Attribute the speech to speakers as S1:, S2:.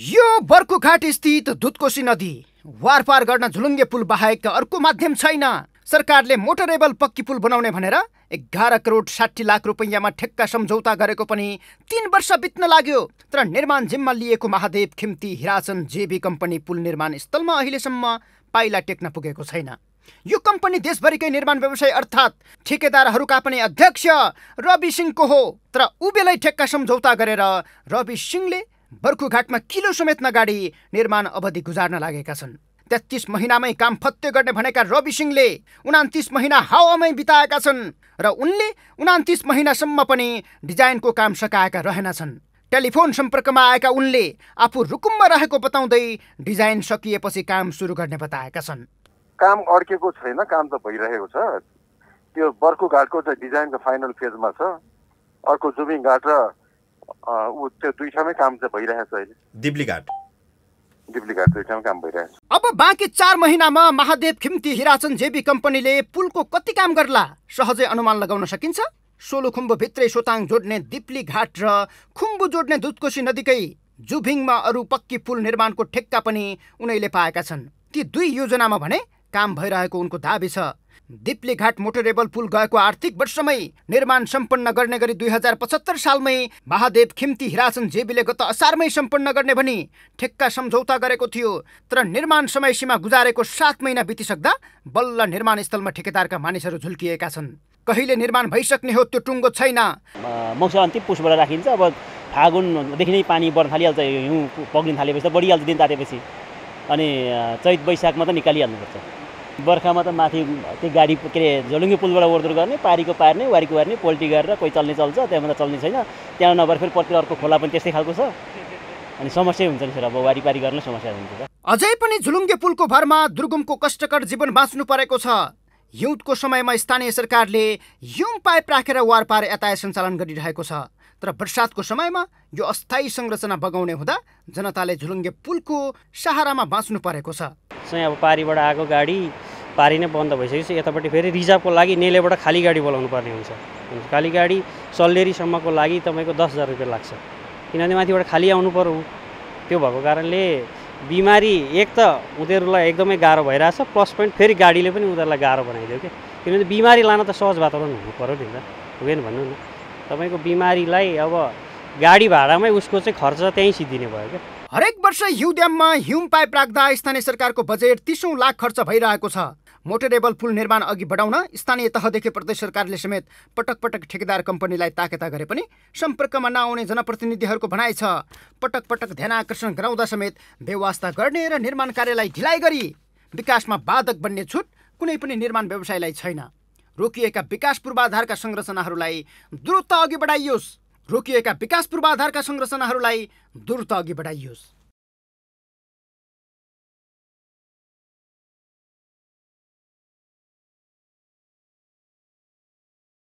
S1: यो बर्कुघाट स्थित दुधकोशी नदी वारपार गर्न झुलुङ्गे पुल बाहेक अर्को माध्यम छैन सरकारले मोटरेबल पक्की पुल बनाउने भनेर एघार करोड साठी लाख रुपियाँमा ठेक्का सम्झौता गरेको पनि तिन वर्ष बित्न लाग्यो तर निर्माण जिम्मा लिएको महादेव खिम्ती हिरासन जेबी कम्पनी पुल निर्माण स्थलमा अहिलेसम्म पाइला टेक्न पुगेको छैन यो कम्पनी देशभरिकै निर्माण व्यवसाय अर्थात् ठेकेदारहरूका पनि अध्यक्ष रवि सिंहको हो तर उबेलै ठेक्का सम्झौता गरेर रवि सिंहले बर्खुघाटमा किलो समेत नगाडी निर्माण अवधि गुजार्न लागेका छन् तेत्तिस महिनामै काम फत्ते गर्ने भनेका रवि सिंहले उनातिस महिना हावामै बिताएका छन् र उनले उनातिस महिनासम्म पनि डिजाइनको काम सकाएका रहेनछन् टेलिफोन सम्पर्कमा आएका उनले आफू रुकुममा रहेको बताउँदै डिजाइन सकिएपछि काम सुरु गर्ने बताएका छन्
S2: काम अड्केको छैन काम त भइरहेको छ त्यो घाटको चाहिँ डिजाइनको फाइनल फेजमा छ अर्को जुबिङ घाट र ऊ त्यो दुई ठाउँमै काम चाहिँ भइरहेको अहिले
S1: अब बाँकी चार महिनामा महादेव खिम्ती हिराचन जेबी कम्पनीले पुलको कति काम गर्ला सहजै अनुमान लगाउन सकिन्छ सोलो भित्रै सोताङ जोड्ने दिप्ली घाट र खुम्बु जोड्ने दुधकोशी नदीकै जुभिङमा अरू पक्की पुल निर्माणको ठेक्का पनि उनैले पाएका छन् ती दुई योजनामा भने काम भइरहेको उनको दावी छ घाट मोटरेबल पुल गएको आर्थिक वर्षमै निर्माण सम्पन्न गर्ने गरी दुई हजार पचहत्तर सालमै महादेव खिम्ती हिरासन जेबीले गत असारमै सम्पन्न गर्ने भनी ठेक्का सम्झौता गरेको थियो तर निर्माण समय सीमा गुजारेको सात महिना बितिसक्दा बल्ल निर्माण स्थलमा ठेकेदारका मानिसहरू झुल्किएका छन् कहिले निर्माण
S2: भइसक्ने हो त्यो टुङ्गो छैन पुसबाट राखिन्छ अब फागुनदेखि नै पानी बढ्न थालिहाल्छ हिउँ पग्लिन थालेपछि त बढिहाल्छ दिन तातेपछि अनि चैत वैशाखमा त निकालिहाल्नुपर्छ बर्खामा त माथि त्यो गाडी के अरे झोलुङ्गे पुलबाट ओर्दुर गर्ने पारीको पार्ने वारीको वार्ने पोल्टी गरेर कोही चल्ने चल्छ त्यहाँबाट चल्ने छैन त्यहाँ नभएर फेरि पत्र अर्को खोला पनि त्यस्तै खालको छ अनि समस्या हुन्छ नि सर अब वारिपारी गर्न समस्या हुन्छ
S1: अझै पनि झुलुङ्गे पुलको भरमा दुर्गमको कष्टकर जीवन बाँच्नु परेको छ हिउँदको समयमा स्थानीय सरकारले हिउँ पाइप राखेर वारपार यातायात सञ्चालन गरिरहेको छ तर वर्षातको समयमा यो अस्थायी संरचना बगाउने हुँदा जनताले झुलुङ्गे पुलको सहारामा बाँच्नु परेको छ
S3: अब पारीबाट आएको गाडी पारी नै बन्द भइसकेपछि यतापट्टि फेरि रिजर्भको लागि नेलेबाट खाली गाडी बोलाउनु पर्ने हुन्छ खाली गाडी सल्लेरीसम्मको लागि तपाईँको दस हजार रुपियाँ लाग्छ किनभने माथिबाट खाली आउनु पर्यो त्यो भएको कारणले बिमारी एक त उनीहरूलाई एकदमै गाह्रो भइरहेछ प्लस पोइन्ट फेरि गाडीले पनि उनीहरूलाई गाह्रो बनाइदियो क्या किनभने बिमारी लान त सहज वातावरण हुनु पऱ्यो नि त हुँदैन भन्नु न तपाईँको बिमारीलाई अब गाडी भाडामै उसको चाहिँ खर्च त्यहीँ सिद्धिने भयो क्या हरेक वर्ष हिउँद्याममा हिउँ पाइप राख्दा स्थानीय
S1: सरकारको बजेट तिसौँ लाख खर्च भइरहेको छ मोटरेबल पुल निर्माण अघि बढाउन स्थानीय तहदेखि प्रदेश सरकारले समेत पटक पटक ठेकेदार कम्पनीलाई ताकेता गरे पनि सम्पर्कमा नआउने जनप्रतिनिधिहरूको भनाइ छ पटक पटक ध्यान आकर्षण गराउँदा समेत व्यवस्था गर्ने र निर्माण कार्यलाई ढिलाइ गरी विकासमा बाधक बन्ने छुट कुनै पनि निर्माण व्यवसायलाई छैन रोकिएका विकास पूर्वाधारका संरचनाहरूलाई द्रुत अघि बढाइयोस् रोकिएका विकास पूर्वाधारका संरचनाहरूलाई द्रुत अघि बढाइयोस्